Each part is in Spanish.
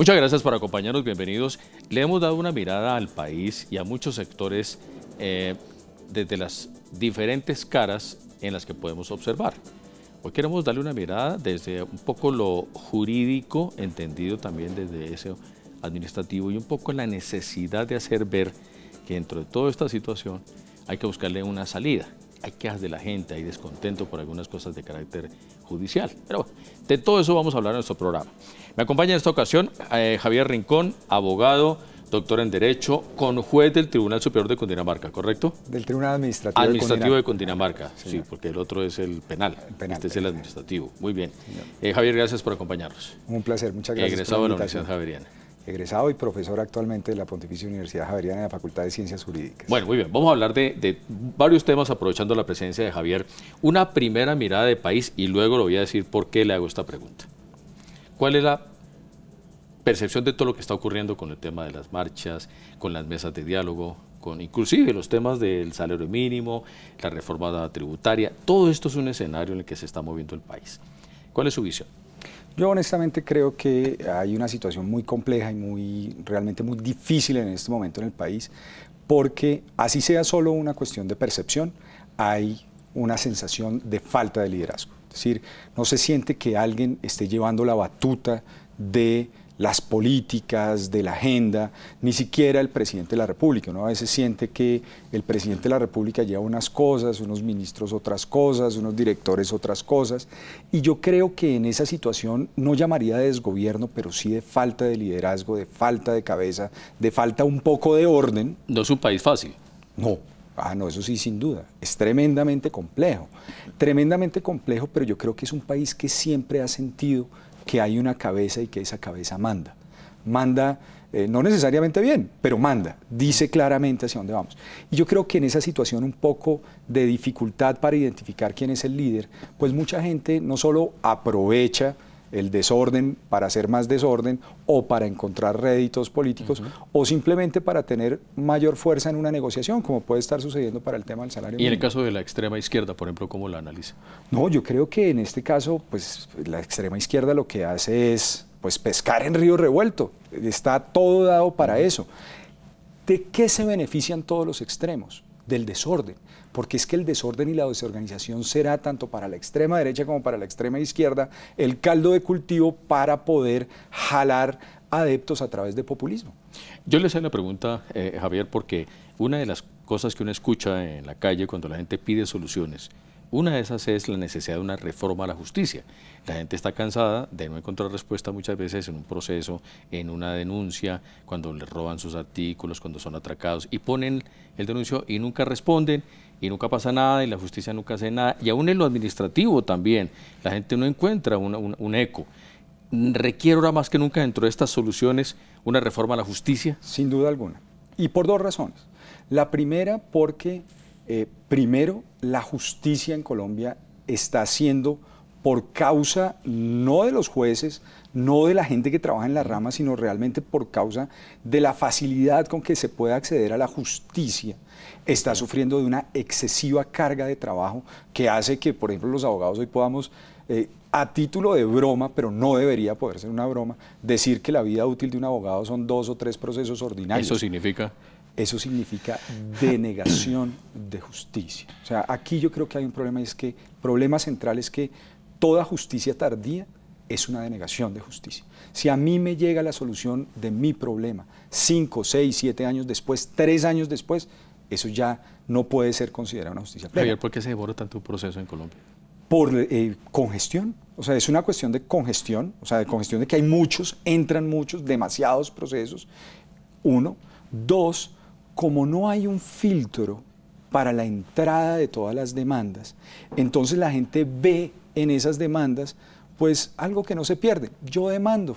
Muchas gracias por acompañarnos, bienvenidos. Le hemos dado una mirada al país y a muchos sectores eh, desde las diferentes caras en las que podemos observar. Hoy queremos darle una mirada desde un poco lo jurídico, entendido también desde ese administrativo y un poco la necesidad de hacer ver que dentro de toda esta situación hay que buscarle una salida. Hay quejas de la gente, hay descontento por algunas cosas de carácter judicial. Pero bueno, de todo eso vamos a hablar en nuestro programa. Me acompaña en esta ocasión eh, Javier Rincón, abogado, doctor en Derecho, con juez del Tribunal Superior de Cundinamarca, ¿correcto? Del Tribunal Administrativo, administrativo de Cundinamarca, sí, porque el otro es el penal, este es el administrativo. Muy bien. Eh, Javier, gracias por acompañarnos. Un placer, muchas gracias. por la egresado y profesor actualmente de la Pontificia Universidad Javeriana de la Facultad de Ciencias Jurídicas. Bueno, muy bien, vamos a hablar de, varios temas aprovechando la presencia de Javier. Una primera mirada de país y luego le voy a decir por qué le hago esta pregunta. ¿Cuál es la percepción de todo lo que está ocurriendo con el tema de las marchas, con las mesas de diálogo, con inclusive los temas del salario mínimo, la reforma tributaria? Todo esto es un escenario en el que se está moviendo el país. ¿Cuál es su visión? Yo honestamente creo que hay una situación muy compleja y muy realmente muy difícil en este momento en el país, porque así sea solo una cuestión de percepción, hay una sensación de falta de liderazgo. Es decir, no se siente que alguien esté llevando la batuta de las políticas, de la agenda, ni siquiera el presidente de la República. Uno a veces siente que el presidente de la República lleva unas cosas, unos ministros otras cosas, unos directores otras cosas, y yo creo que en esa situación no llamaría de desgobierno, pero sí de falta de liderazgo, de falta de cabeza, de falta un poco de orden. No es un país fácil. No, Ah, no, eso sí, sin duda. Es tremendamente complejo. Tremendamente complejo, pero yo creo que es un país que siempre ha sentido que hay una cabeza y que esa cabeza manda. Manda eh, no necesariamente bien, pero manda, dice claramente hacia dónde vamos. Y yo creo que en esa situación un poco de dificultad para identificar quién es el líder, pues mucha gente no solo aprovecha el desorden para hacer más desorden o para encontrar réditos políticos o simplemente para tener mayor fuerza en una negociación, como puede estar sucediendo para el tema del salario. ¿Y en el caso de la extrema izquierda, por ejemplo, cómo la analiza? No, yo creo que en este caso, pues la extrema izquierda lo que hace es pues pescar en río revuelto, está todo dado para eso. ¿De qué se benefician todos los extremos? Del desorden porque es que el desorden y la desorganización será tanto para la extrema derecha como para la extrema izquierda el caldo de cultivo para poder jalar adeptos a través de populismo. Yo les hago una pregunta, eh, Javier, porque una de las cosas que uno escucha en la calle cuando la gente pide soluciones una de esas es la necesidad de una reforma a la justicia. La gente está cansada de no encontrar respuesta muchas veces en un proceso, en una denuncia, cuando les roban sus artículos, cuando son atracados y ponen el denuncio y nunca responden y nunca pasa nada y la justicia nunca hace nada. Y aún en lo administrativo también, la gente no encuentra un, eco. ¿Requiere ahora más que nunca dentro de estas soluciones una reforma a la justicia? Sin duda alguna. Y por dos razones. La primera porque eh, primero, la justicia en Colombia está siendo por causa no de los jueces, no de la gente que trabaja en la rama, sino realmente por causa de la facilidad con que se puede acceder a la justicia, está sufriendo de una excesiva carga de trabajo que hace que, por ejemplo, los abogados hoy podamos, eh, a título de broma, pero no debería poder ser una broma, decir que la vida útil de un abogado son dos o tres procesos ordinarios. ¿Eso significa? eso significa denegación de justicia. O sea, aquí yo creo que hay un problema, es que, problema central es que toda justicia tardía es una denegación de justicia. Si a mí me llega la solución de mi problema cinco, seis, siete años después, tres años después, eso ya no puede ser considerado una justicia plena. Javier, ¿por qué se devora tanto un proceso en Colombia? Por eh, congestión. O sea, es una cuestión de congestión, o sea, de congestión de que hay muchos, entran muchos, demasiados procesos. Uno. Dos, como no hay un filtro para la entrada de todas las demandas, entonces la gente ve en esas demandas pues algo que no se pierde. Yo demando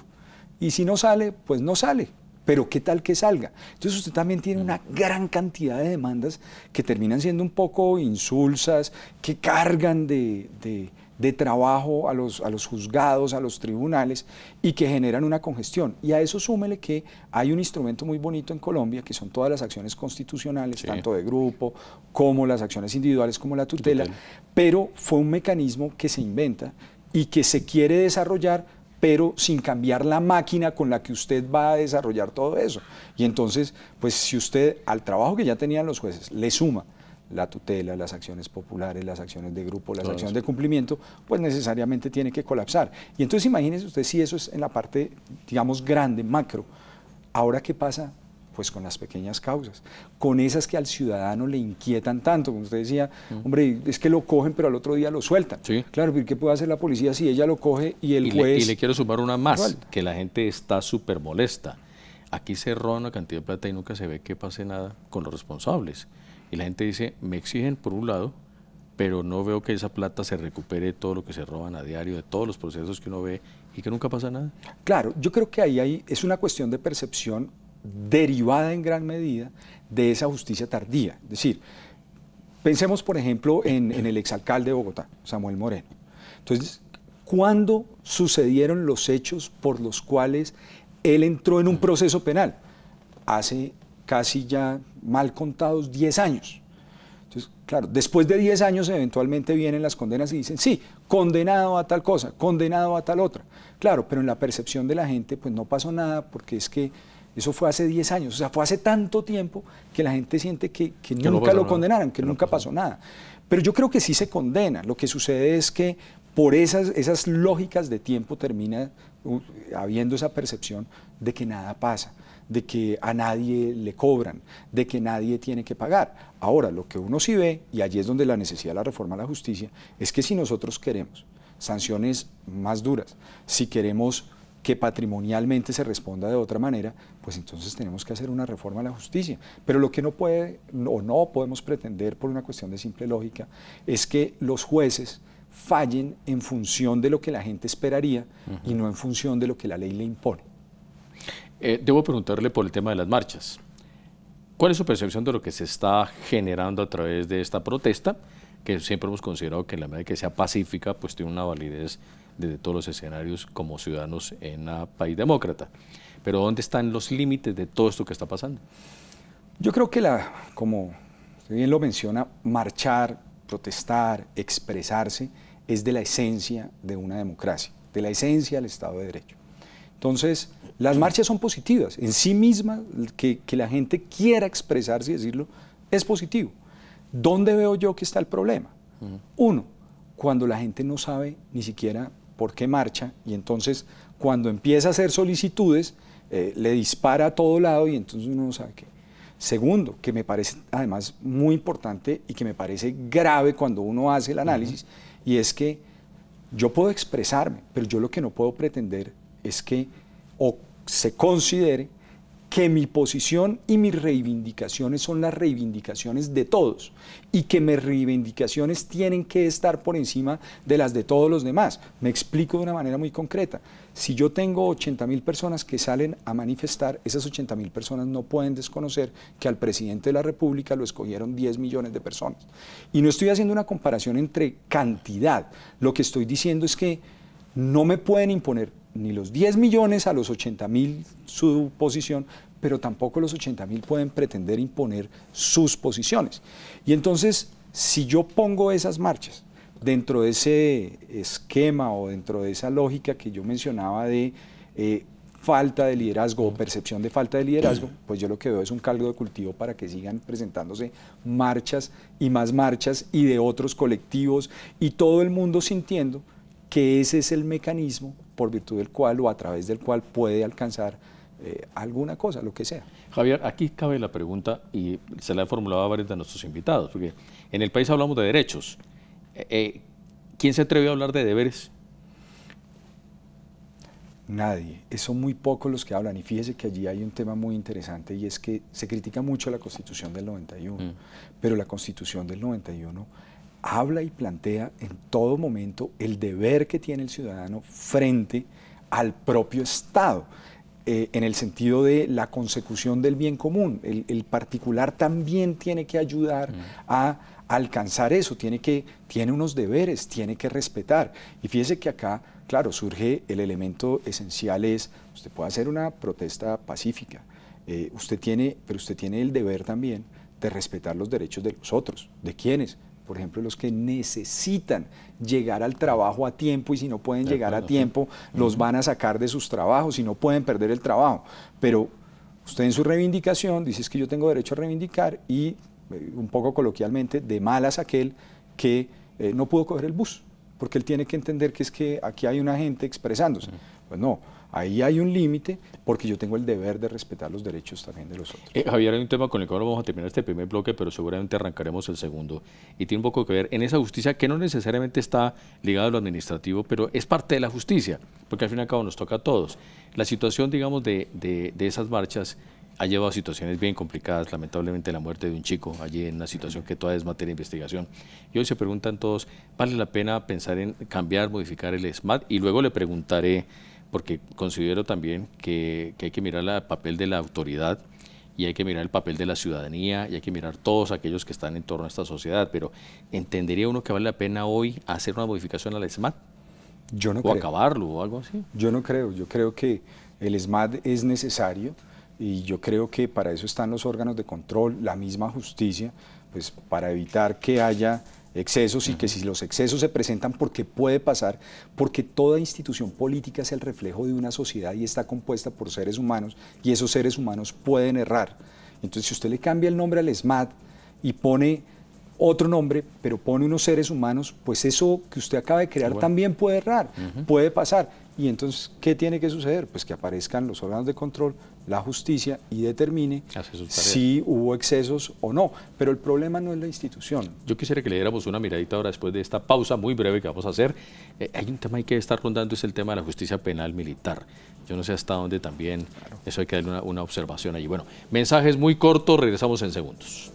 y si no sale, pues no sale. Pero qué tal que salga. Entonces usted también tiene una mm. gran cantidad de demandas que terminan siendo un poco insulsas, que cargan de, de de trabajo a los, juzgados, a los tribunales y que generan una congestión. Y a eso súmele que hay un instrumento muy bonito en Colombia, que son todas las acciones constitucionales, tanto de grupo como las acciones individuales, como la tutela, pero fue un mecanismo que se inventa y que se quiere desarrollar pero sin cambiar la máquina con la que usted va a desarrollar todo eso. Y entonces, pues si usted al trabajo que ya tenían los jueces le suma la tutela, las acciones populares, las acciones de grupo, las acciones de cumplimiento, pues necesariamente tiene que colapsar. Y entonces imagínese usted si eso es en la parte, digamos, grande, macro. Ahora, ¿qué pasa? Pues con las pequeñas causas, con esas que al ciudadano le inquietan tanto, como usted decía, mm. hombre, es que lo cogen pero al otro día lo sueltan. Sí. Claro, ¿qué puede hacer la policía si ella lo coge y el juez... y le quiero sumar una más, que la gente está súper molesta. Aquí se roba una cantidad de plata y nunca se ve que pase nada con los responsables. Y la gente dice, me exigen por un lado, pero no veo que esa plata se recupere todo lo que se roban a diario, de todos los procesos que uno ve y que nunca pasa nada. Claro, yo creo que ahí, hay es una cuestión de percepción derivada en gran medida de esa justicia tardía. Es decir, pensemos por ejemplo en, en el exalcalde de Bogotá, Samuel Moreno. Entonces, ¿cuándo sucedieron los hechos por los cuales él entró en un proceso penal? Hace casi ya mal contados 10 años. Entonces, claro, después de 10 años eventualmente vienen las condenas y dicen, sí, condenado a tal cosa, condenado a tal otra. Claro, pero en la percepción de la gente pues no pasó nada porque es que eso fue hace 10 años, o sea, fue hace tanto tiempo que la gente siente que, nunca lo condenaron, que, nunca pasó. pasó nada. Pero yo creo que sí se condena, lo que sucede es que por esas, esas lógicas de tiempo termina uh, habiendo esa percepción de que nada pasa de que a nadie le cobran, de que nadie tiene que pagar. Ahora, lo que uno sí ve, y allí es donde la necesidad de la reforma a la justicia, es que si nosotros queremos sanciones más duras, si queremos que patrimonialmente se responda de otra manera, pues entonces tenemos que hacer una reforma a la justicia. Pero lo que no puede o no podemos pretender por una cuestión de simple lógica es que los jueces fallen en función de lo que la gente esperaría y no en función de lo que la ley le impone. Eh, debo preguntarle por el tema de las marchas. ¿Cuál es su percepción de lo que se está generando a través de esta protesta? Que siempre hemos considerado que en la medida que sea pacífica, pues tiene una validez desde todos los escenarios como ciudadanos en un país demócrata. Pero ¿dónde están los límites de todo esto que está pasando? Yo creo que la, como usted bien lo menciona, marchar, protestar, expresarse, es de la esencia de una democracia, de la esencia del Estado de Derecho. Entonces, las marchas son positivas, en sí mismas, que, la gente quiera expresarse y decirlo, es positivo. ¿Dónde veo yo que está el problema? Uno, cuando la gente no sabe ni siquiera por qué marcha y entonces cuando empieza a hacer solicitudes eh, le dispara a todo lado y entonces uno no sabe qué. Segundo, que me parece además muy importante y que me parece grave cuando uno hace el análisis, y es que yo puedo expresarme, pero yo lo que no puedo pretender es que se considere que mi posición y mis reivindicaciones son las reivindicaciones de todos y que mis reivindicaciones tienen que estar por encima de las de todos los demás. Me explico de una manera muy concreta. Si yo tengo 80 mil personas que salen a manifestar, esas 80 mil personas no pueden desconocer que al presidente de la República lo escogieron 10 millones de personas. Y no estoy haciendo una comparación entre cantidad, lo que estoy diciendo es que no me pueden imponer ni los 10 millones a los 80 mil su posición, pero tampoco los 80 mil pueden pretender imponer sus posiciones. Y entonces, si yo pongo esas marchas dentro de ese esquema o dentro de esa lógica que yo mencionaba de eh, falta de liderazgo o percepción de falta de liderazgo, pues yo lo que veo es un caldo de cultivo para que sigan presentándose marchas y más marchas y de otros colectivos y todo el mundo sintiendo que ese es el mecanismo por virtud del cual o a través del cual puede alcanzar eh, alguna cosa, lo que sea. Javier, aquí cabe la pregunta y se la he formulado a varios de nuestros invitados, porque en el país hablamos de derechos. Eh, eh, ¿Quién se atrevió a hablar de deberes? Nadie. Son muy pocos los que hablan. Y fíjese que allí hay un tema muy interesante y es que se critica mucho la Constitución del 91, mm. pero la Constitución del 91 habla y plantea en todo momento el deber que tiene el ciudadano frente al propio Estado. Eh, en el sentido de la consecución del bien común. El, particular también tiene que ayudar mm. a alcanzar eso, tiene, que, tiene unos deberes, tiene que respetar. Y fíjese que acá, claro, surge el elemento esencial es, usted puede hacer una protesta pacífica, eh, usted pero usted tiene el deber también de respetar los derechos de los otros. ¿De quienes por ejemplo, los que necesitan llegar al trabajo a tiempo y si no pueden llegar a tiempo, los van a sacar de sus trabajos y no pueden perder el trabajo. Pero usted en su reivindicación dice que yo tengo derecho a reivindicar y, eh, un poco coloquialmente, de malas aquel que eh, no pudo coger el bus, porque él tiene que entender que es que aquí hay una gente expresándose. Pues no Ahí hay un límite porque yo tengo el deber de respetar los derechos también de los otros. Eh, Javier, hay un tema con el cual vamos a terminar este primer bloque, pero seguramente arrancaremos el segundo. Y tiene un poco que ver en esa justicia que no necesariamente está ligada a lo administrativo, pero es parte de la justicia, porque al fin y al cabo nos toca a todos. La situación, digamos, de, esas marchas ha llevado a situaciones bien complicadas, lamentablemente la muerte de un chico allí en una situación que todavía es materia de investigación. Y hoy se preguntan todos, ¿vale la pena pensar en cambiar, modificar el SMAT? Y luego le preguntaré porque considero también que, hay que mirar el papel de la autoridad y hay que mirar el papel de la ciudadanía y hay que mirar todos aquellos que están en torno a esta sociedad, pero ¿entendería uno que vale la pena hoy hacer una modificación al ESMAD? Yo no o acabarlo o algo así. Yo no creo, yo creo que el ESMAD es necesario y yo creo que para eso están los órganos de control, la misma justicia, pues para evitar que haya excesos y que si los excesos se presentan porque puede pasar, porque toda institución política es el reflejo de una sociedad y está compuesta por seres humanos y esos seres humanos pueden errar. Entonces, si usted le cambia el nombre al SMAT y pone otro nombre, pero pone unos seres humanos, pues eso que usted acaba de crear también puede errar, puede pasar. Y entonces, ¿qué tiene que suceder? Pues que aparezcan los órganos de control, la justicia y determine si hubo excesos o no. Pero el problema no es la institución. Yo quisiera que le diéramos una miradita ahora después de esta pausa muy breve que vamos a hacer. Eh, hay un tema que hay que estar contando, es el tema de la justicia penal militar. Yo no sé hasta dónde también, eso hay que darle una, una observación allí. Bueno, mensajes muy cortos, regresamos en segundos.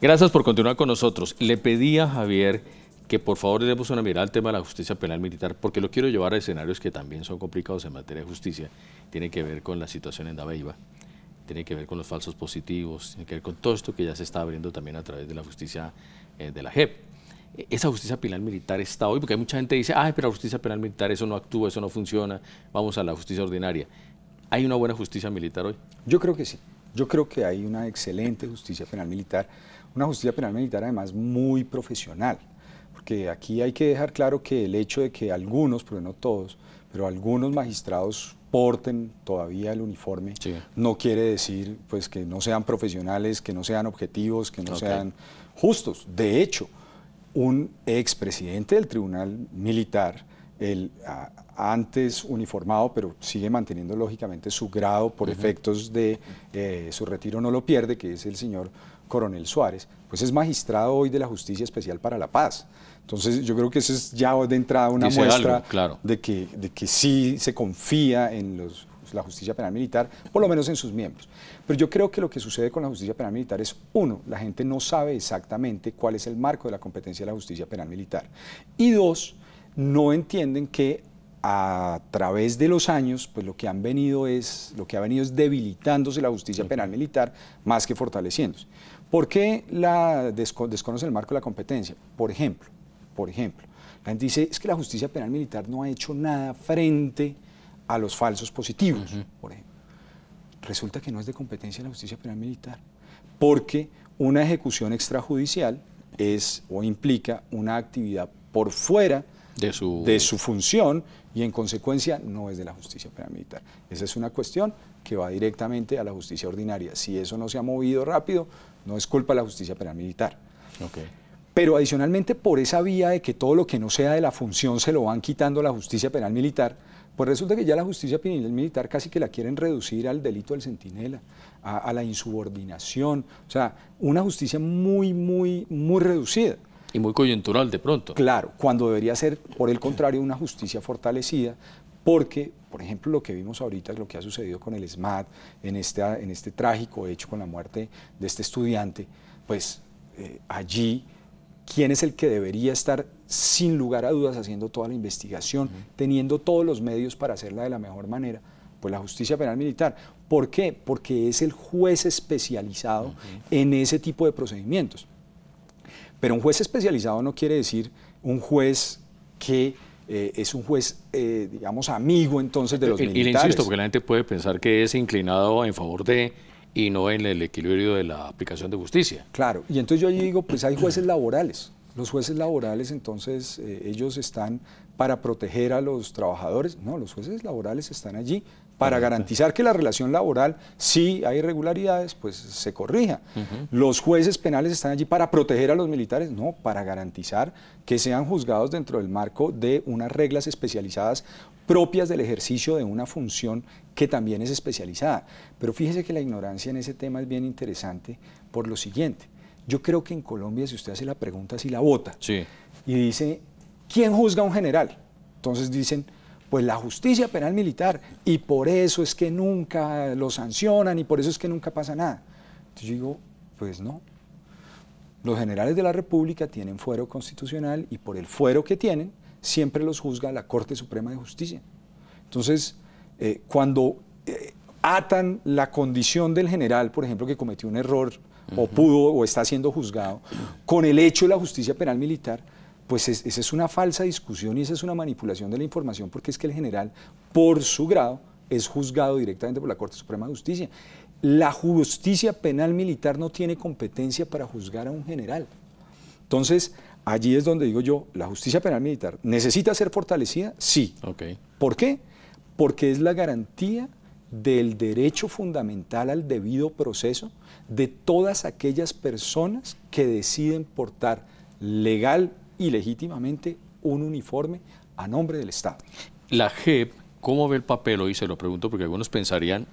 Gracias por continuar con nosotros. Le pedí a Javier que por favor le demos una mirada al tema de la justicia penal militar, porque lo quiero llevar a escenarios que también son complicados en materia de justicia. Tiene que ver con la situación en Dabeiba, tiene que ver con los falsos positivos, tiene que ver con todo esto que ya se está abriendo también a través de la justicia eh, de la JEP. E, esa justicia penal militar está hoy, porque hay mucha gente que dice, ay, pero la justicia penal militar, eso no actúa, eso no funciona, vamos a la justicia ordinaria. ¿Hay una buena justicia militar hoy? Yo creo que sí. Yo creo que hay una excelente justicia penal militar una justicia penal militar además muy profesional, porque aquí hay que dejar claro que el hecho de que algunos, pero no todos, pero algunos magistrados porten todavía el uniforme, no quiere decir pues que no sean profesionales, que no sean objetivos, que no sean justos. De hecho, un expresidente del Tribunal Militar, el antes uniformado, pero sigue manteniendo lógicamente su grado por efectos de eh, su retiro, no lo pierde, que es el señor Coronel Suárez, pues es magistrado hoy de la Justicia Especial para la Paz. Entonces yo creo que eso es ya de entrada una muestra claro. de, que, de que sí se confía en la justicia penal militar, por lo menos en sus miembros. Pero yo creo que lo que sucede con la justicia penal militar es, uno, la gente no sabe exactamente cuál es el marco de la competencia de la justicia penal militar. Y dos, no entienden que a través de los años, pues lo que han venido es, lo que ha venido es debilitándose la justicia penal militar más que fortaleciéndose. ¿Por qué la desconoce el marco de la competencia? Por ejemplo, por ejemplo, la gente dice es que la justicia penal militar no ha hecho nada frente a los falsos positivos, por ejemplo. Resulta que no es de competencia la justicia penal militar, porque una ejecución extrajudicial es o implica una actividad por fuera de su... función y en consecuencia no es de la justicia penal militar. Esa es una cuestión que va directamente a la justicia ordinaria. Si eso no se ha movido rápido, no es culpa de la justicia penal militar. Pero adicionalmente por esa vía de que todo lo que no sea de la función se lo van quitando a la justicia penal militar, pues resulta que ya la justicia penal militar casi que la quieren reducir al delito del centinela, a, a la insubordinación, o sea, una justicia muy, muy, muy reducida. Y muy coyuntural de pronto. Claro, cuando debería ser, por el contrario, una justicia fortalecida, porque, por ejemplo, lo que vimos ahorita, lo que ha sucedido con el SMAT, en este, en este trágico hecho con la muerte de este estudiante, pues eh, allí, ¿quién es el que debería estar sin lugar a dudas haciendo toda la investigación, teniendo todos los medios para hacerla de la mejor manera? Pues la justicia penal militar. ¿Por qué? Porque es el juez especializado en ese tipo de procedimientos. Pero un juez especializado no quiere decir un juez que eh, es un juez, eh, digamos, amigo entonces de los militares. Y le insisto, porque la gente puede pensar que es inclinado en favor de y no en el equilibrio de la aplicación de justicia. Claro, y entonces yo allí digo, pues hay jueces laborales, los jueces laborales, entonces, eh, ellos están para proteger a los trabajadores. No, los jueces laborales están allí para garantizar que la relación laboral, si hay irregularidades, pues se corrija. Los jueces penales están allí para proteger a los militares, no, para garantizar que sean juzgados dentro del marco de unas reglas especializadas propias del ejercicio de una función que también es especializada. Pero fíjese que la ignorancia en ese tema es bien interesante por lo siguiente. Yo creo que en Colombia, si usted hace la pregunta, si la vota sí. y dice, ¿quién juzga a un general? Entonces dicen, pues la justicia penal militar, y por eso es que nunca lo sancionan y por eso es que nunca pasa nada. Entonces yo digo, pues no. Los generales de la República tienen fuero constitucional y por el fuero que tienen, siempre los juzga la Corte Suprema de Justicia. Entonces, eh, cuando eh, atan la condición del general, por ejemplo, que cometió un error o pudo o está siendo juzgado, con el hecho de la justicia penal militar, pues esa es una falsa discusión y esa es una manipulación de la información, porque es que el general, por su grado, es juzgado directamente por la Corte Suprema de Justicia. La justicia penal militar no tiene competencia para juzgar a un general. Entonces, allí es donde digo yo, la justicia penal militar necesita ser fortalecida, sí. ¿Por qué? Porque es la garantía del derecho fundamental al debido proceso de todas aquellas personas que deciden portar legal y legítimamente un uniforme a nombre del Estado. La JEP, ¿cómo ve el papel hoy? Se lo pregunto porque algunos pensarían,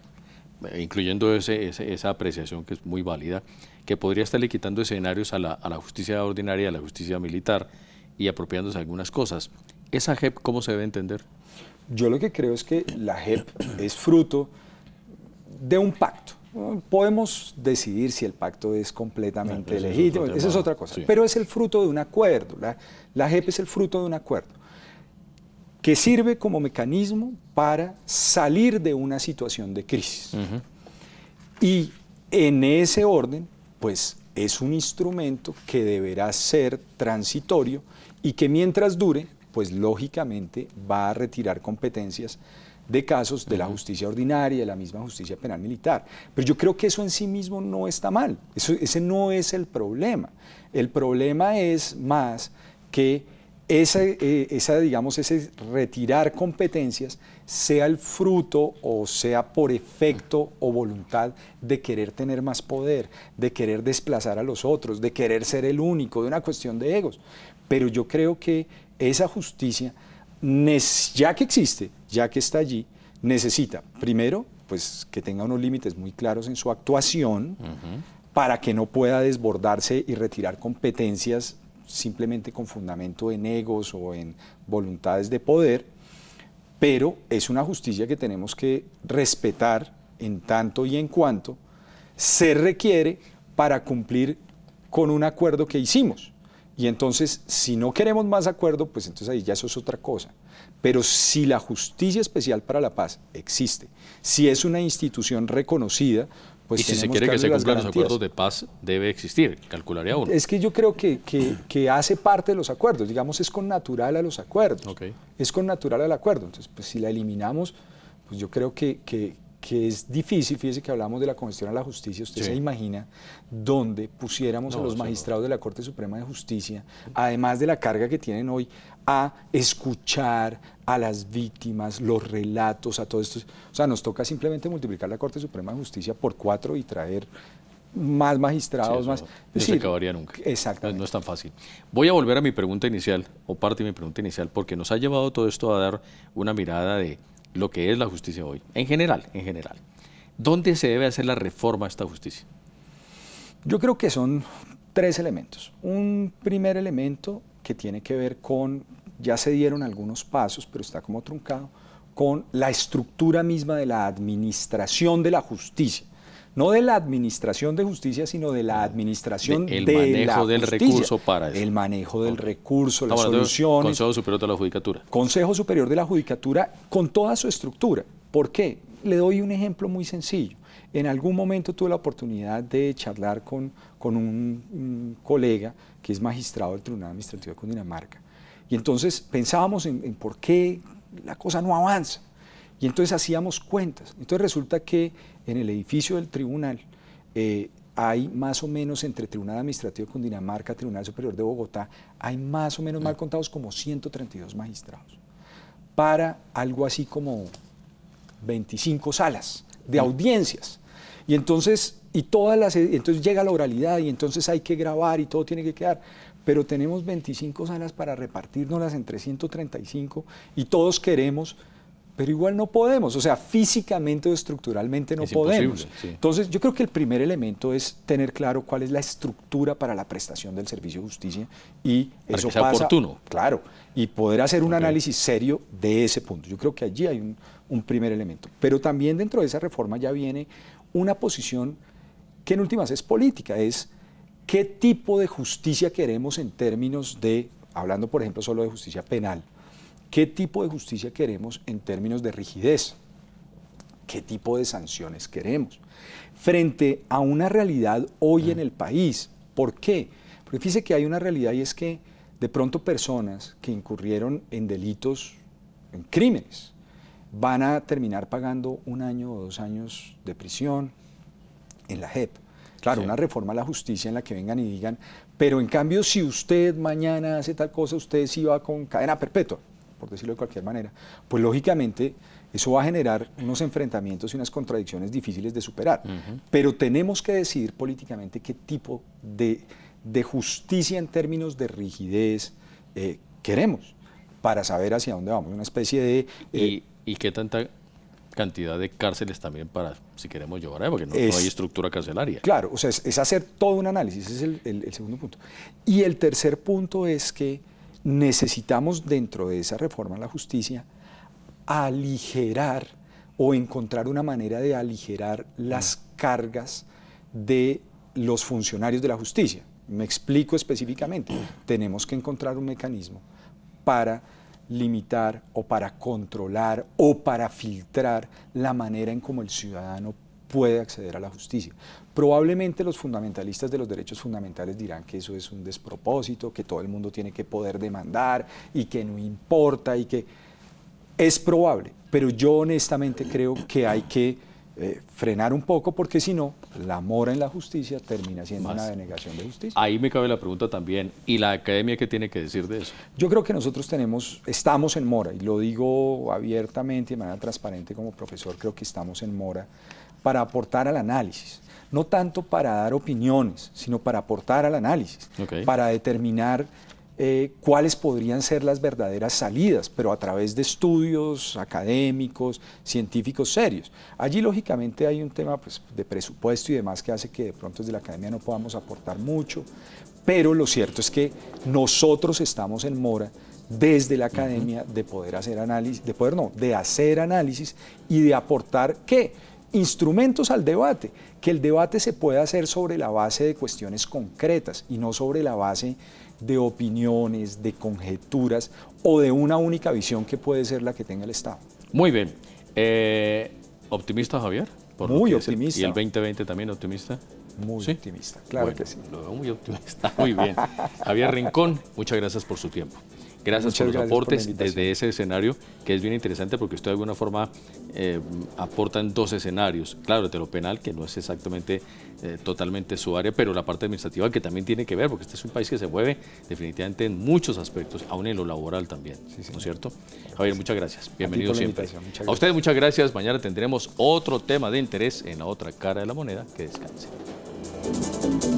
eh, incluyendo esa apreciación que es muy válida, que podría estarle quitando escenarios a la, a la justicia ordinaria, a la justicia militar y apropiándose algunas cosas. ¿Esa JEP cómo se debe entender? Yo lo que creo es que la JEP es fruto de un pacto. Podemos decidir si el pacto es completamente legítimo, esa es otra cosa, pero es el fruto de un acuerdo. La, GEP JEP es el fruto de un acuerdo que sirve como mecanismo para salir de una situación de crisis. Y en ese orden, pues es un instrumento que deberá ser transitorio y que mientras dure pues lógicamente va a retirar competencias de casos de la justicia ordinaria, de la misma justicia penal militar. Pero yo creo que eso en sí mismo no está mal, eso, ese no es el problema. El problema es más que eh, esa, digamos, ese retirar competencias sea el fruto o sea por efecto o voluntad de querer tener más poder, de querer desplazar a los otros, de querer ser el único, de una cuestión de egos. Pero yo creo que esa justicia, ya que existe, ya que está allí, necesita, primero, pues que tenga unos límites muy claros en su actuación para que no pueda desbordarse y retirar competencias simplemente con fundamento en egos o en voluntades de poder, pero es una justicia que tenemos que respetar en tanto y en cuanto se requiere para cumplir con un acuerdo que hicimos. Y entonces, si no queremos más acuerdo, pues entonces ahí ya eso es otra cosa. Pero si la Justicia Especial para la Paz existe, si es una institución reconocida, pues y si se quiere que, se cumplan los acuerdos de paz, debe existir, calcularía uno. Es que yo creo que, hace parte de los acuerdos, digamos, es con natural a los acuerdos. Es con natural al acuerdo. Entonces, pues si la eliminamos, pues yo creo que, que es difícil, fíjese que hablamos de la congestión a la Justicia, usted se imagina dónde pusiéramos a los magistrados de la Corte Suprema de Justicia, además de la carga que tienen hoy, a escuchar a las víctimas, los relatos, a todo esto. O sea, nos toca simplemente multiplicar la Corte Suprema de Justicia por cuatro y traer más magistrados, más... No se acabaría nunca. exacto no, es tan fácil. Voy a volver a mi pregunta inicial, o parte de mi pregunta inicial, porque nos ha llevado todo esto a dar una mirada de lo que es la justicia hoy, en general, en general. ¿Dónde se debe hacer la reforma a esta justicia? Yo creo que son tres elementos. Un primer elemento que tiene que ver con, ya se dieron algunos pasos, pero está como truncado, con la estructura misma de la administración de la justicia no de la administración de justicia, sino de la administración del el manejo del recurso para eso. El manejo del recurso, las soluciones. Consejo Superior de la Judicatura. Consejo Superior de la Judicatura con toda su estructura. ¿Por qué? Le doy un ejemplo muy sencillo. En algún momento tuve la oportunidad de charlar con, con un, colega que es magistrado del Tribunal Administrativo de Cundinamarca. Y entonces pensábamos en por qué la cosa no avanza. Y entonces hacíamos cuentas. Entonces resulta que en el edificio del tribunal eh, hay más o menos entre Tribunal Administrativo de Cundinamarca, Tribunal Superior de Bogotá, hay más o menos mal contados como 132 magistrados para algo así como 25 salas de audiencias. Y entonces, y todas las, entonces llega la oralidad y entonces hay que grabar y todo tiene que quedar. Pero tenemos 25 salas para repartirnoslas entre 135 y todos queremos pero igual no podemos, o sea, físicamente o estructuralmente no podemos. Entonces, yo creo que el primer elemento es tener claro cuál es la estructura para la prestación del servicio de justicia y eso que pasa, oportuno. Claro, y poder hacer un análisis serio de ese punto. Yo creo que allí hay un, un primer elemento, pero también dentro de esa reforma ya viene una posición que en últimas es política, es qué tipo de justicia queremos en términos de, hablando por ejemplo solo de justicia penal, ¿Qué tipo de justicia queremos en términos de rigidez? ¿Qué tipo de sanciones queremos? Frente a una realidad hoy en el país, ¿por qué? Porque fíjese que hay una realidad y es que de pronto personas que incurrieron en delitos, en crímenes, van a terminar pagando un año o dos años de prisión en la JEP. Claro, una reforma a la justicia en la que vengan y digan, pero en cambio si usted mañana hace tal cosa, usted sí va con cadena perpetua por decirlo de cualquier manera, pues lógicamente eso va a generar unos enfrentamientos y unas contradicciones difíciles de superar. Pero tenemos que decidir políticamente qué tipo de, justicia en términos de rigidez eh, queremos para saber hacia dónde vamos, una especie de... Eh, ¿Y, qué tanta cantidad de cárceles también para, si queremos llevar ¿eh? porque no, hay estructura carcelaria. Claro, o sea, es, hacer todo un análisis, ese es el, segundo punto. Y el tercer punto es que necesitamos dentro de esa reforma a la justicia aligerar o encontrar una manera de aligerar las cargas de los funcionarios de la justicia. Me explico específicamente. Tenemos que encontrar un mecanismo para limitar o para controlar o para filtrar la manera en cómo el ciudadano puede acceder a la justicia. Probablemente los fundamentalistas de los derechos fundamentales dirán que eso es un despropósito, que todo el mundo tiene que poder demandar y que no importa y que es probable, pero yo honestamente creo que hay que eh, frenar un poco porque si no, la mora en la justicia termina siendo una denegación de justicia. Ahí me cabe la pregunta también, ¿y la academia qué tiene que decir de eso? Yo creo que nosotros tenemos, estamos en mora, y lo digo abiertamente, de manera transparente como profesor, creo que estamos en mora para aportar al análisis no tanto para dar opiniones, sino para aportar al análisis, para determinar eh, cuáles podrían ser las verdaderas salidas, pero a través de estudios académicos, científicos serios. Allí lógicamente hay un tema pues, de presupuesto y demás que hace que de pronto desde la academia no podamos aportar mucho, pero lo cierto es que nosotros estamos en mora desde la academia de poder hacer análisis, de poder no, de hacer análisis y de aportar qué instrumentos al debate, que el debate se pueda hacer sobre la base de cuestiones concretas y no sobre la base de opiniones, de conjeturas o de una única visión que puede ser la que tenga el Estado. Muy bien. Eh, ¿Optimista, Javier? Muy optimista. ¿Y el 2020 también optimista? Muy optimista, claro que sí. Lo muy optimista. Muy bien. Javier Rincón, muchas gracias por su tiempo. Gracias por los aportes desde ese escenario, que es bien interesante porque usted de alguna forma eh, aporta en dos escenarios. Claro, de lo penal, que no es exactamente eh, totalmente su área, pero la parte administrativa que también tiene que ver, porque este es un país que se mueve definitivamente en muchos aspectos, aún en lo laboral también, ¿no es cierto? Javier, muchas gracias. Bienvenido siempre. A ustedes muchas gracias. Mañana tendremos otro tema de interés en la otra cara de la moneda. Que descanse.